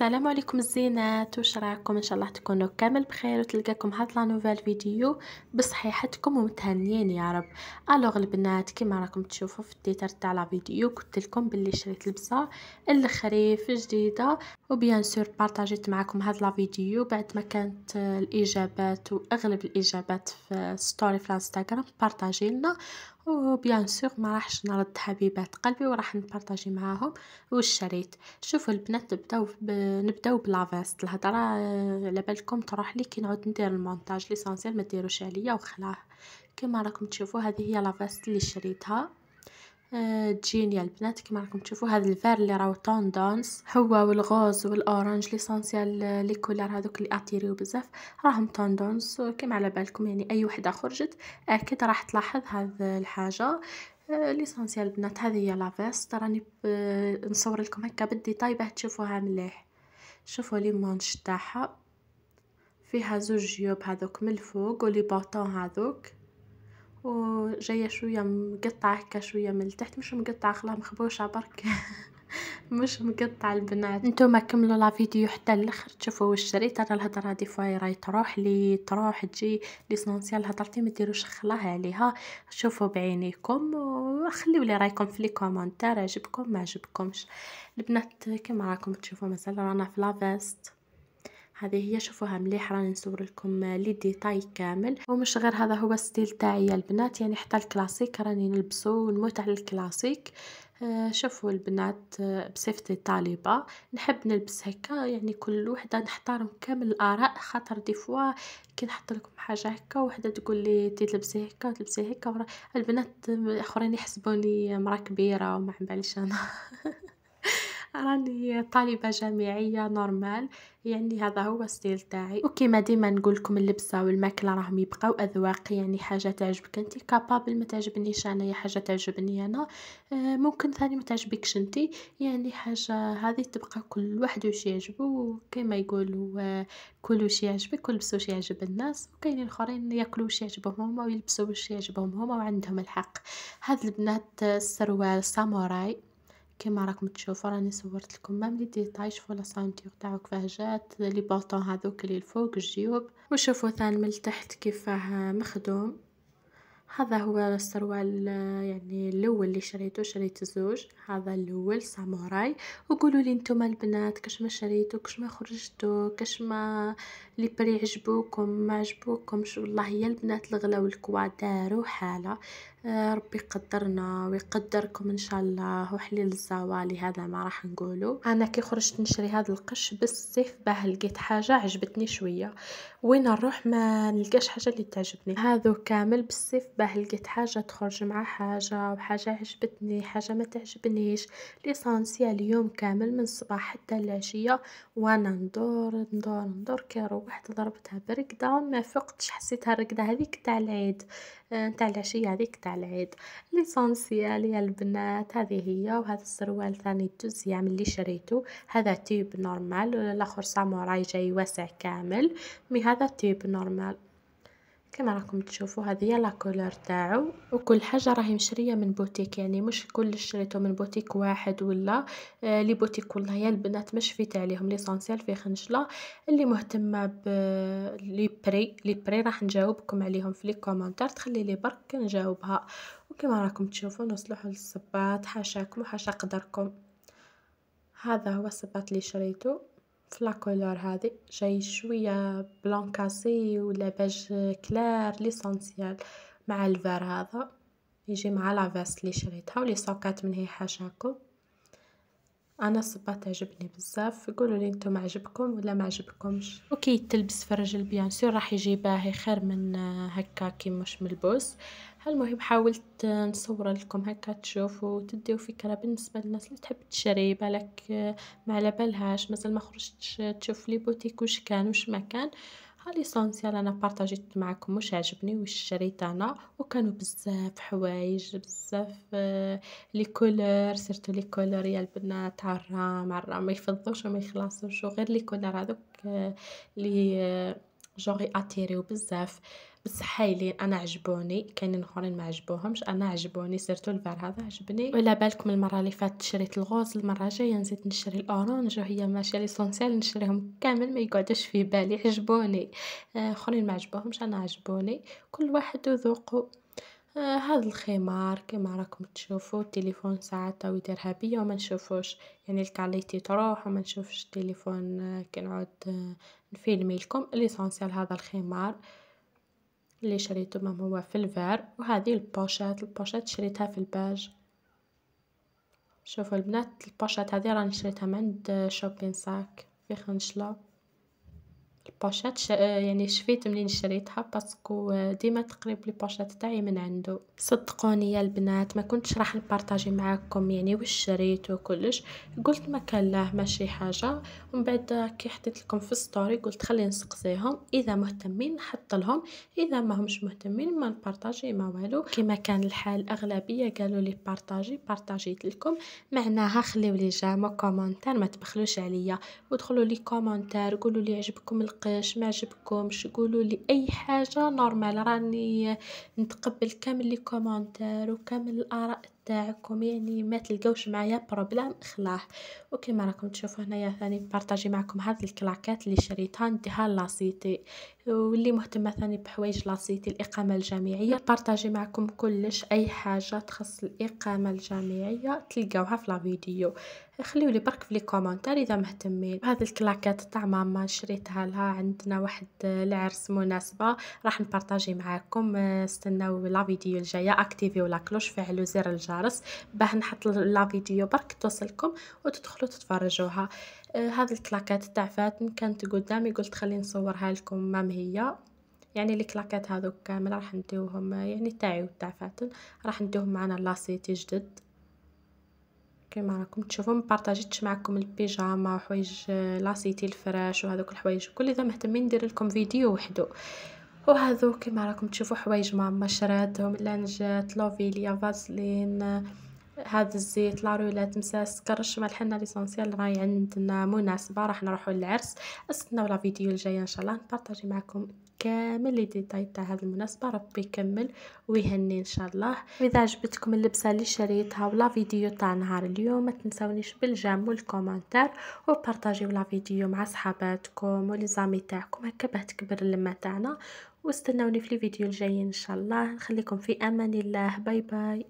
السلام عليكم الزينات واش راكم ان شاء الله تكونوا كامل بخير وتلقاكم هاد لا نوفال فيديو بصحيحتكم ومتهنيين يا رب الوغ البنات كما راكم تشوفوا في التيتر تاع لا فيديو قلت لكم باللي شريت لبسه الخريف جديده وبيان سور بارطاجيت معكم هاد لا فيديو بعد ما كانت الاجابات واغلب الاجابات في ستوري في الانستغرام بارطاجي لنا وبيان سور ما راحش نرد حبيبات قلبي وراح نبارطاجي معاهم واش شريت شوفوا البنات نبداو ب... نبداو بلافاست الهضره آه، على بالكم تروح لي كي نعود ندير المونتاج ليسونسيال ما ديروش عليا وخلاه كما راكم تشوفوا هذه هي لافاست اللي شريتها تجيني آه، البنات كما راكم تشوفوا هذا الفار اللي راهو توندونس هو والغوز والاورانج ليسونسيال آه، لي كولور هذوك اللي اتيريو بزاف راهم توندونس كما على بالكم يعني اي وحده خرجت اكيد راح تلاحظ هذا الحاجه آه، ليسونسيال البنات هذه هي لافيست راني نصور لكم هكا بدي طايبه تشوفوها مليح شوفوا لي مونش تاعها فيها زوج جيوب هذوك من الفوق ولي بوطون هذوك وجايه شويه مقطعه هكا شويه من التحت مش مقطعه خلاص مخبوشه برك مش مقطع البنات نتوما كملوا لا فيديو حتى الاخر تشوفوا واش شريت انا الهضره دي فاي راهي تروح لي تروح تجي ليسونسيال هضرتي ما ديروش خلاه عليها شوفوا بعينيكم وخليوا لي رايكم في لي كومونتير عجبكم ما عجبكمش البنات كما راكم تشوفوا مثلا رانا في لافيست هذه هي شوفوها مليح راني نصور لكم لي ديتاي كامل ومش غير هذا هو ستيل تاعي يا البنات يعني حتى الكلاسيك راني نلبسو ونموت على الكلاسيك آه، شوفوا البنات آه، بصفتي طالبة نحب نلبس هكا يعني كل وحدة نحترم كامل الآراء خاطر دي فوا كي نحط لكم حاجة هكا وحدة تقول لي تلبسي هكا وتلبسي هكا البنات آه، آخرين يحسبوني مرا كبيرة وما عم باليش أنا راني طالبه جامعيه نورمال يعني هذا هو ستيل تاعي وكما ديما نقول لكم اللبسه والماكله راهم يبقاو اذواق يعني حاجه تعجبك انت كابابل ما تعجبنيش انايا حاجه تعجبني انا آه، ممكن ثاني ما تعجبكش انت يعني حاجه هذه تبقى كل واحد واش يعجبو كما يقولوا آه، كل واش يعجبك ولبسوا واش يعجب الناس وكاينين اخرين ياكلوا واش يعجبهم هما ويلبسوا واش يعجبهم هما وعندهم الحق هاد البنات آه، السروال ساموراي كما راكم تشوفوا راني صورت لكم مام لي ديتاي شوفوا لا سانتيغ تاعو كيفاه جات لي بوطون هذوك اللي الفوق الجيوب وشوفوا ثاني من التحت كيفاه مخدوم هذا هو السروال يعني الاول اللي شريته شريت زوج هذا الاول ساموراي وقولوا لي نتوما البنات كاش ما شريتو كاش ما خرجتو كاش ما لي بري عجبوكم ما عجبوكمش والله يا البنات الغلا والكوا داروا حاله آه ربي يقدرنا ويقدركم ان شاء الله وحليل الزوالي هذا ما راح نقوله انا كي خرجت نشري هذا القش بالصيف باه لقيت حاجه عجبتني شويه وين نروح ما نلقاش حاجه اللي تعجبني هذا كامل بالصيف بالمطبخ لقيت حاجة تخرج مع حاجة وحاجة عجبتني حاجة ما تعجبنيش ليسانسيال اليوم كامل من الصباح حتى العشية وانا ندور ندور ندور كي روحت ضربتها بركدة ما فقتش حسيتها الركدة هذيك تاع العيد نتاع آه، العشية هذيك تاع العيد ليسانسيال يا البنات هذه هي وهذا السروال ثاني الدزية من اللي شريته هذا تيب نورمال الاخر ساموراي جاي واسع كامل مي هذا تيب نورمال كما راكم تشوفوا هذه هي لا كولور تاعو وكل حاجه راهي مشريه من بوتيك يعني مش كل شريته من بوتيك واحد ولا آه لي بوتيك والله يا يعني البنات مش فيت عليهم ليسونسيال في خنشله اللي مهتمه ب لي بري لي بري راح نجاوبكم عليهم في لي كومونتير تخلي لي برك نجاوبها وكما راكم تشوفوا نصلحوا للصباط حاشاكم وحاشا قدركم هذا هو الصباط اللي شريته لا كولور هذه جاي شويه بلون كاسي ولا بيج كلار ليسونسيال مع الفار هذا يجي مع لافاس اللي شريتها ولي سوكات من هي حاشاكم انا الصباط عجبني بزاف قولوا لي نتوما عجبكم ولا ما عجبكمش وكي تلبس في الرجل بيان سور راح يجي باهي خير من هكا كي مش ملبوس المهم حاولت نصور لكم هكا تشوفوا تديو فكره بالنسبه للناس اللي تحب تشري بالك ما على بالهاش مازال ما خرجتش تشوف لي بوتيك واش كان واش ما كان ها هاليسونسيال انا بارطاجيت معكم واش عجبني واش شريت انا وكانوا بزاف حوايج بزاف آه، لي كولور سيرتو لي كولور يا البنات عرام عرام ما يفضوش وما يخلصوش وغير لي كولور هذوك آه، لي آه، جونغي اتيريو بزاف بصح حايلين انا عجبوني كاينين اخرين ما عجبوهمش انا عجبوني سيرتو الفار هذا عجبني وعلى بالكم المره اللي فاتت شريت الغوز المره الجايه نزيد نشري الاورانج وهي ماشي ليسونسيال نشريهم كامل ما يقعدوش في بالي عجبوني آه، اخرين ما عجبوهمش انا عجبوني كل واحد وذوقه آه هذا الخمار كما راكم تشوفوا التليفون ساعات تو يديرها بيا وما نشوفوش يعني الكاليتي تروح وما نشوفش التليفون آه كنعود آه نفيلمي لكم ليسونسيال هذا الخمار اللي شريته ما هو في الفار وهذه البوشات البوشات شريتها في الباج شوفوا البنات البوشات هذه راني شريتها من عند شوبين ساك في خنشله البوشات ش... آه، يعني شفيت منين شريتها باسكو آه، ديما لي البوشات تاعي من عنده صدقوني يا البنات ما كنتش راح نبارطاجي معاكم يعني واش شريت وكلش قلت ما كان له ماشي حاجه ومن بعد كي حطيت لكم في ستوري قلت خلي نسقسيهم اذا مهتمين نحط لهم اذا ما همش مهتمين ما نبارطاجي ما والو كما كان الحال اغلبيه قالوا لي بارطاجي بارطاجيت لكم معناها خليولي لي جاما كومونتير ما تبخلوش عليا ودخلوا لي كومونتير قولوا لي عجبكم يلقاش ما عجبكمش قولوا لي اي حاجه نورمال راني نتقبل كامل لي كومونتير وكامل الاراء تاعكم يعني ما تلقاوش معايا بروبلام خلاه وكما راكم تشوفوا هنايا ثاني يعني بارطاجي معكم هاد الكلاكات اللي شريتها نديها لاسيتي واللي مهتمه ثاني بحوايج لاسيتي الاقامه الجامعيه بارطاجي معكم كلش اي حاجه تخص الاقامه الجامعيه تلقاوها في لا فيديو خليو لي برك في لي كومونتير اذا مهتمين هذه الكلاكات تاع ماما شريتها لها عندنا واحد العرس مناسبه راح نبارطاجي معاكم استناو لا فيديو الجايه اكتيفيو لا كلوش فعلوا زر الجرس الجرس باه نحط لا فيديو برك توصلكم وتدخلوا تتفرجوها آه هذه الكلاكات تاع فاتن كانت قدامي قلت خلي نصورها لكم مام هي يعني الكلاكات هذو كامل راح نديوهم يعني تاعي وتاع فاتن راح نديوهم معنا لاسيتي جدد كيما راكم تشوفوا مبارطاجيتش معكم البيجاما وحوايج آه، لاسيتي الفراش وهذوك الحوايج كل اذا مهتمين ندير لكم فيديو وحده وهذو كما راكم تشوفوا حوايج ماما شراتهم لانجات لوفيليا فازلين هذا الزيت مساس كرش الشمال حنا ليسونسيال راهي عندنا مناسبه راح نروحوا للعرس استناو لا فيديو الجايه ان شاء الله نبارطاجي معكم كامل لي ديتاي تاع هذه المناسبه ربي يكمل ويهني ان شاء الله واذا عجبتكم اللبسه اللي شريتها ولا فيديو تاع نهار اليوم ما تنساونيش بالجام والكومنتار وبارطاجيو لا فيديو مع صحاباتكم ولي زامي تاعكم هكا باه تكبر اللمه تاعنا واستنوني في الفيديو الجاي ان شاء الله نخليكم في امان الله باي باي